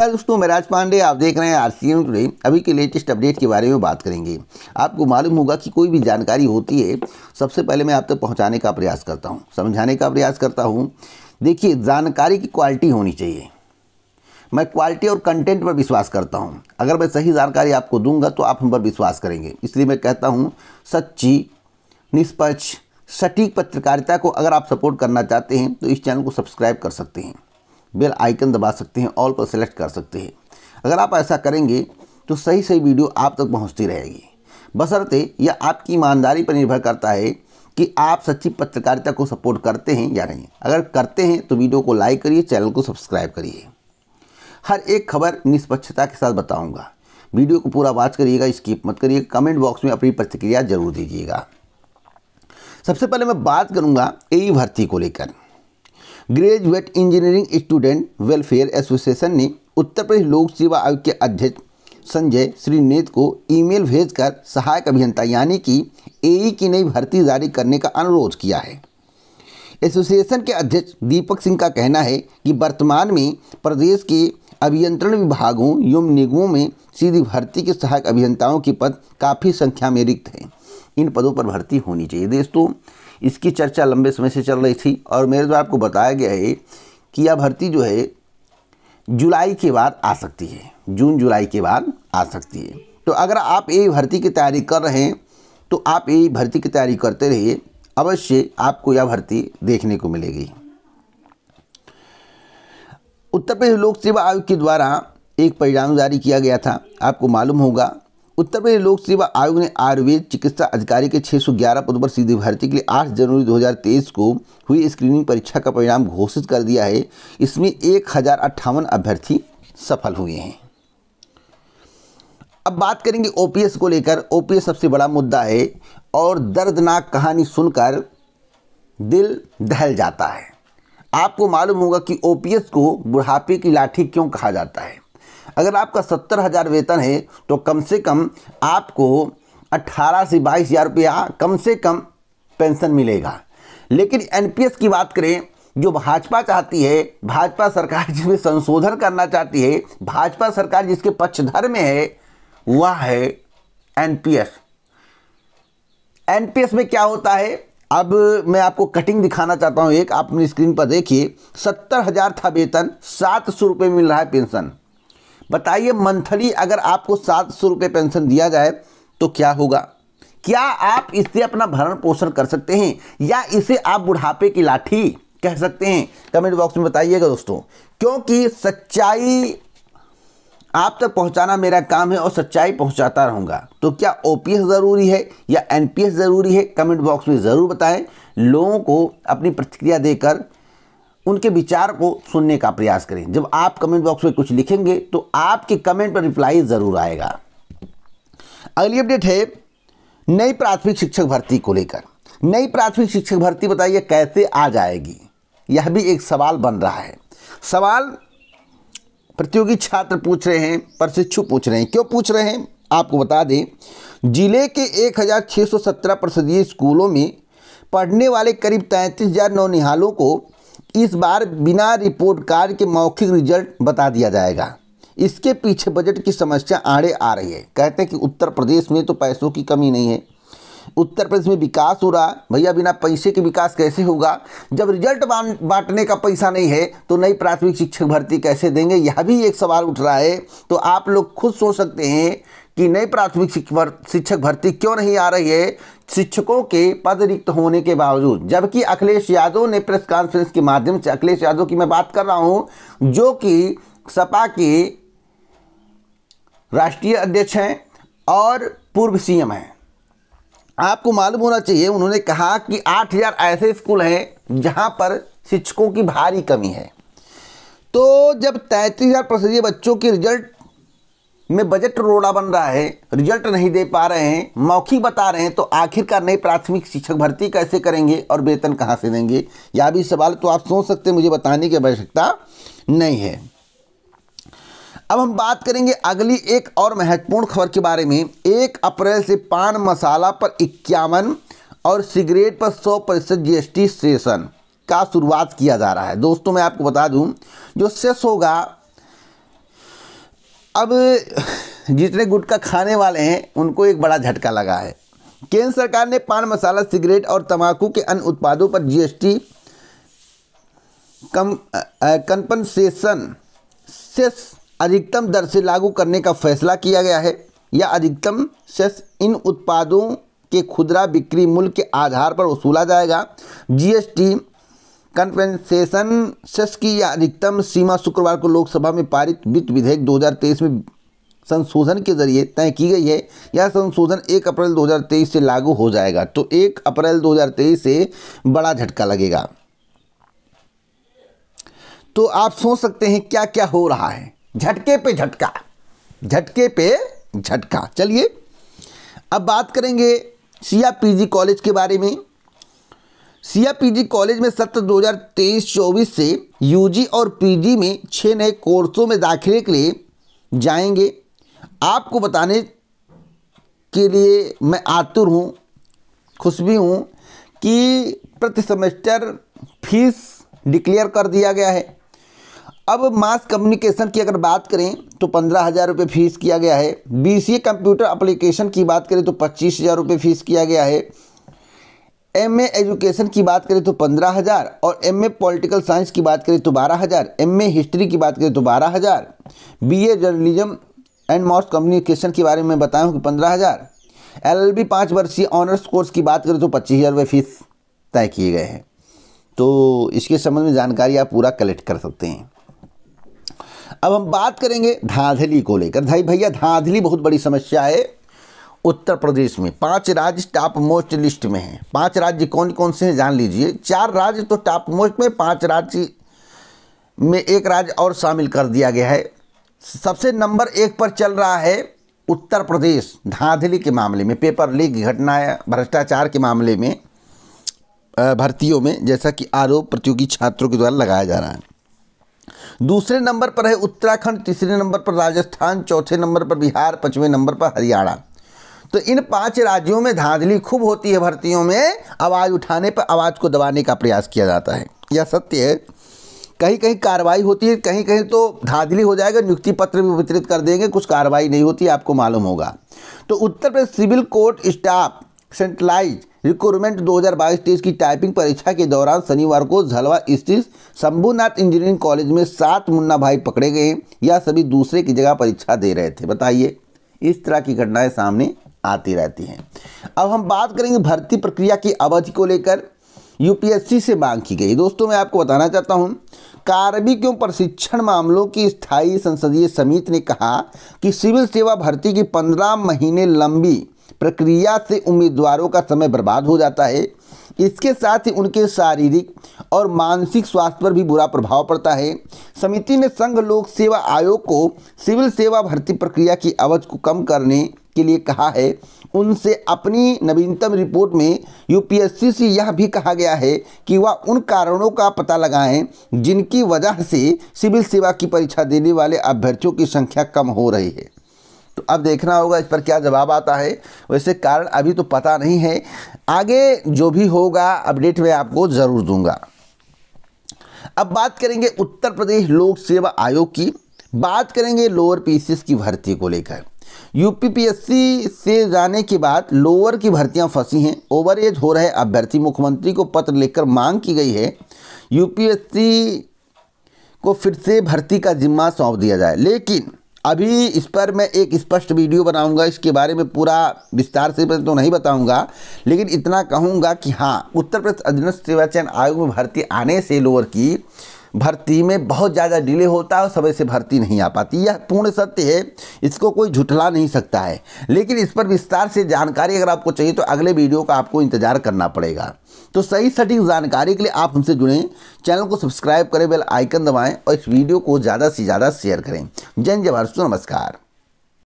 hello दोस्तों मैं राज पांडे आप देख रहे हैं आर सी एम टुडे अभी के लेटेस्ट अपडेट के बारे में बात करेंगे आपको मालूम होगा कि कोई भी जानकारी होती है सबसे पहले मैं आप तक तो पहुंचाने का प्रयास करता हूं समझाने का प्रयास करता हूं देखिए जानकारी की क्वालिटी होनी चाहिए मैं क्वालिटी और कंटेंट पर विश्वास करता हूँ अगर मैं सही जानकारी आपको दूंगा तो आप हम पर विश्वास करेंगे इसलिए मैं कहता हूँ सच्ची निष्पक्ष सटीक पत्रकारिता को अगर आप सपोर्ट करना चाहते हैं तो इस चैनल को सब्सक्राइब कर सकते हैं बेल आइकन दबा सकते हैं ऑल पर सेलेक्ट कर सकते हैं अगर आप ऐसा करेंगे तो सही सही वीडियो आप तक पहुँचती रहेगी बसरते यह आपकी ईमानदारी पर निर्भर करता है कि आप सच्ची पत्रकारिता को सपोर्ट करते हैं या नहीं अगर करते हैं तो वीडियो को लाइक करिए चैनल को सब्सक्राइब करिए हर एक खबर निष्पक्षता के साथ बताऊंगा वीडियो को पूरा वॉच करिएगा स्किप मत करिए कमेंट बॉक्स में अपनी प्रतिक्रिया जरूर दीजिएगा सबसे पहले मैं बात करूंगा ए भर्ती को लेकर graduate engineering student welfare association ने उत्तर प्रदेश लोक सेवा आयोग के अध्यक्ष संजय श्रीनेत को ईमेल भेजकर सहायक अभियंता यानी कि एई e की नई भर्ती जारी करने का अनुरोध किया है एसोसिएशन के अध्यक्ष दीपक सिंह का कहना है कि वर्तमान में प्रदेश के अभियंत्रण विभागों एवं निगमों में सीधी भर्ती के सहायक अभियंताओं के पद काफ़ी संख्या में रिक्त हैं इन पदों पर भर्ती होनी चाहिए दोस्तों इसकी चर्चा लंबे समय से चल रही थी और मेरे द्वारा आपको बताया गया है कि यह भर्ती जो है जुलाई के बाद आ सकती है जून जुलाई के बाद आ सकती है तो अगर आप ये भर्ती की तैयारी कर रहे हैं तो आप ये भर्ती की तैयारी करते रहिए अवश्य आपको यह भर्ती देखने को मिलेगी उत्तर प्रदेश लोक सेवा आयोग के द्वारा एक परिणाम जारी किया गया था आपको मालूम होगा उत्तर प्रदेश लोक सेवा आयोग ने आयुर्वेद चिकित्सा अधिकारी के 611 पदों पर सीधी भर्ती के लिए 8 जनवरी 2023 को हुई स्क्रीनिंग परीक्षा का परिणाम घोषित कर दिया है इसमें एक अभ्यर्थी सफल हुए हैं अब बात करेंगे ओपीएस को लेकर ओपीएस सबसे बड़ा मुद्दा है और दर्दनाक कहानी सुनकर दिल दहल जाता है आपको मालूम होगा कि ओपीएस को बुढ़ापे की लाठी क्यों कहा जाता है अगर आपका सत्तर हज़ार वेतन है तो कम से कम आपको अट्ठारह से बाईस हज़ार रुपया कम से कम पेंशन मिलेगा लेकिन एनपीएस की बात करें जो भाजपा चाहती है भाजपा सरकार जिसमें संशोधन करना चाहती है भाजपा सरकार जिसके पक्षधर में है वह है एनपीएस एनपीएस में क्या होता है अब मैं आपको कटिंग दिखाना चाहता हूं एक आप अपनी स्क्रीन पर देखिए सत्तर हज़ार था वेतन सात सौ रुपये मिल रहा है पेंशन बताइए मंथली अगर आपको सात सौ रुपये पेंशन दिया जाए तो क्या होगा क्या आप इससे अपना भरण पोषण कर सकते हैं या इसे आप बुढ़ापे की लाठी कह सकते हैं कमेंट बॉक्स में बताइएगा दोस्तों क्योंकि सच्चाई आप तक पहुंचाना मेरा काम है और सच्चाई पहुंचाता रहूंगा तो क्या ओपीएस ज़रूरी है या एनपीएस ज़रूरी है कमेंट बॉक्स में ज़रूर बताएं लोगों को अपनी प्रतिक्रिया देकर उनके विचार को सुनने का प्रयास करें जब आप कमेंट बॉक्स में कुछ लिखेंगे तो आपके कमेंट पर रिप्लाई ज़रूर आएगा अगली अपडेट है नई प्राथमिक शिक्षक भर्ती को लेकर नई प्राथमिक शिक्षक भर्ती बताइए कैसे आ जाएगी यह भी एक सवाल बन रहा है सवाल प्रतियोगी छात्र पूछ रहे हैं प्रशिक्षु पूछ रहे हैं क्यों पूछ रहे हैं आपको बता दें जिले के 1617 प्रतिशत स्कूलों में पढ़ने वाले करीब तैंतीस हज़ार नौनिहालों को इस बार बिना रिपोर्ट कार्ड के मौखिक रिजल्ट बता दिया जाएगा इसके पीछे बजट की समस्या आड़े आ रही है कहते हैं कि उत्तर प्रदेश में तो पैसों की कमी नहीं है उत्तर प्रदेश में विकास हो रहा भैया बिना पैसे के विकास कैसे होगा जब रिजल्ट बांटने का पैसा नहीं है तो नई प्राथमिक शिक्षक भर्ती कैसे देंगे यह भी एक सवाल उठ रहा है तो आप लोग खुद सोच सकते हैं कि नई प्राथमिक शिक्षक भर्ती क्यों नहीं आ रही है शिक्षकों के पद रिक्त होने के बावजूद जबकि अखिलेश यादव ने प्रेस कॉन्फ्रेंस के माध्यम से अखिलेश यादव की मैं बात कर रहा हूं जो कि सपा के राष्ट्रीय अध्यक्ष हैं और पूर्व सीएम हैं आपको मालूम होना चाहिए उन्होंने कहा कि 8000 ऐसे स्कूल हैं जहां पर शिक्षकों की भारी कमी है तो जब तैंतीस हज़ार बच्चों के रिजल्ट में बजट रोड़ा बन रहा है रिजल्ट नहीं दे पा रहे हैं मौखिक बता रहे हैं तो आखिरकार नई प्राथमिक शिक्षक भर्ती कैसे करेंगे और वेतन कहाँ से देंगे या भी सवाल तो आप सोच सकते मुझे बताने की आवश्यकता नहीं है अब हम बात करेंगे अगली एक और महत्वपूर्ण खबर के बारे में एक अप्रैल से पान मसाला पर इक्यावन और सिगरेट पर सौ प्रतिशत जी सेशन का शुरुआत किया जा रहा है दोस्तों मैं आपको बता दूं जो सेस होगा अब जितने गुटखा खाने वाले हैं उनको एक बड़ा झटका लगा है केंद्र सरकार ने पान मसाला सिगरेट और तंबाकू के अन्य उत्पादों पर जीएसटी कम कंपनसेशन सेस अधिकतम दर से लागू करने का फैसला किया गया है या अधिकतम सेस इन उत्पादों के खुदरा बिक्री मूल्य के आधार पर वसूला जाएगा जीएसटी कन्वेंसेशन सेस की अधिकतम सीमा शुक्रवार को लोकसभा में पारित वित्त विधेयक 2023 में संशोधन के जरिए तय की गई है यह संशोधन 1 अप्रैल 2023 से लागू हो जाएगा तो 1 अप्रैल 2023 से बड़ा झटका लगेगा तो आप सोच सकते हैं क्या क्या हो रहा है झटके पे झटका झटके पे झटका चलिए अब बात करेंगे सीआपीजी कॉलेज के बारे में सिया पीजी कॉलेज में सत्र 2023-24 से यूजी और पीजी में छः नए कोर्सों में दाखिले के लिए जाएंगे आपको बताने के लिए मैं आतुर हूँ खुश भी हूँ कि प्रति सेमेस्टर फीस डिक्लेयर कर दिया गया है अब मास कम्युनिकेशन की अगर बात करें तो पंद्रह हज़ार रुपये फ़ीस किया गया है बी सी कंप्यूटर अप्लीकेशन की बात करें तो पच्चीस हज़ार रुपये फ़ीस किया गया है एम एजुकेशन की बात करें तो पंद्रह हज़ार और एम ए पॉलिटिकल साइंस की बात करें तो बारह हज़ार एम ए हिस्ट्री की बात करें तो बारह हज़ार B A journalism and mass communication के बारे में बताया हूँ कि पंद्रह हज़ार एल एल बी पाँच वर्षीय ऑनर्स कोर्स की बात करें तो पच्चीस हज़ार रुपये फीस तय किए गए हैं तो इसके संबंध में जानकारी आप पूरा कलेक्ट कर सकते हैं अब हम बात करेंगे धांधली को लेकर भाई भैया धांधली बहुत बड़ी समस्या है उत्तर प्रदेश में पांच राज्य टॉप मोस्ट लिस्ट में हैं पांच राज्य कौन कौन से हैं जान लीजिए चार राज्य तो टॉप मोस्ट में पांच राज्य में एक राज्य और शामिल कर दिया गया है सबसे नंबर एक पर चल रहा है उत्तर प्रदेश धांधली के मामले में पेपर लीक घटना भ्रष्टाचार के मामले में भर्तियों में जैसा कि आरोप प्रतियोगी छात्रों के द्वारा लगाया जा रहा है दूसरे नंबर पर है उत्तराखंड तीसरे नंबर पर राजस्थान चौथे नंबर पर बिहार पांचवें नंबर पर हरियाणा तो इन पांच राज्यों में धांधली खूब होती है भर्तियों में आवाज़ उठाने पर आवाज़ को दबाने का प्रयास किया जाता है यह सत्य है कहीं कहीं कार्रवाई होती है कहीं कहीं तो धांधली हो जाएगा नियुक्ति पत्र भी वितरित कर देंगे कुछ कार्रवाई नहीं होती आपको मालूम होगा तो Uttar Pradesh civil court staff centralise recruitment 2022-23 की टाइपिंग परीक्षा के दौरान शनिवार को झलवा स्थित शंभुनाथ इंजीनियरिंग कॉलेज में सात मुन्ना भाई पकड़े गए या सभी दूसरे की जगह परीक्षा दे रहे थे बताइए इस तरह की घटनाएं सामने आती रहती हैं अब हम बात करेंगे भर्ती प्रक्रिया की अवधि को लेकर यूपीएससी से मांग की गई दोस्तों मैं आपको बताना चाहता हूं कार्मिक एवं प्रशिक्षण मामलों की स्थायी संसदीय समिति ने कहा कि सिविल सेवा भर्ती की पंद्रह महीने लंबी प्रक्रिया से उम्मीदवारों का समय बर्बाद हो जाता है इसके साथ ही उनके शारीरिक और मानसिक स्वास्थ्य पर भी बुरा प्रभाव पड़ता है समिति ने संघ लोक सेवा आयोग को सिविल सेवा भर्ती प्रक्रिया की अवध को कम करने के लिए कहा है उनसे अपनी नवीनतम रिपोर्ट में यूपीएससी से यह भी कहा गया है कि वह उन कारणों का पता लगाएं जिनकी वजह से सिविल सेवा की परीक्षा देने वाले अभ्यर्थियों की संख्या कम हो रही है तो अब देखना होगा इस पर क्या जवाब आता है वैसे कारण अभी तो पता नहीं है आगे जो भी होगा अपडेट में आपको ज़रूर दूंगा अब बात करेंगे उत्तर प्रदेश लोक सेवा आयोग की बात करेंगे लोअर पीसीएस की भर्ती को लेकर यूपीपीएससी से जाने के बाद लोअर की भर्तियां फंसी हैं ओवर एज हो रहे अभ्यर्थी मुख्यमंत्री को पत्र लिखकर मांग की गई है यूपीएससी को फिर से भर्ती का जिम्मा सौंप दिया जाए लेकिन अभी इस पर मैं एक स्पष्ट वीडियो बनाऊंगा इसके बारे में पूरा विस्तार से मैं तो नहीं बताऊंगा लेकिन इतना कहूंगा कि हाँ उत्तर प्रदेश अधीनस्थ सेवा चयन आयोग में भर्ती आने से लोअर की भर्ती में बहुत ज़्यादा डिले होता है और समय से भर्ती नहीं आ पाती यह पूर्ण सत्य है इसको कोई झुठला नहीं सकता है लेकिन इस पर विस्तार से जानकारी अगर आपको चाहिए तो अगले वीडियो का आपको इंतजार करना पड़ेगा तो सही सटीक जानकारी के लिए आप हमसे जुड़ें चैनल को सब्सक्राइब करें बेल आइकन दबाएं और इस वीडियो को ज़्यादा से ज़्यादा शेयर करें जय जवाहर नमस्कार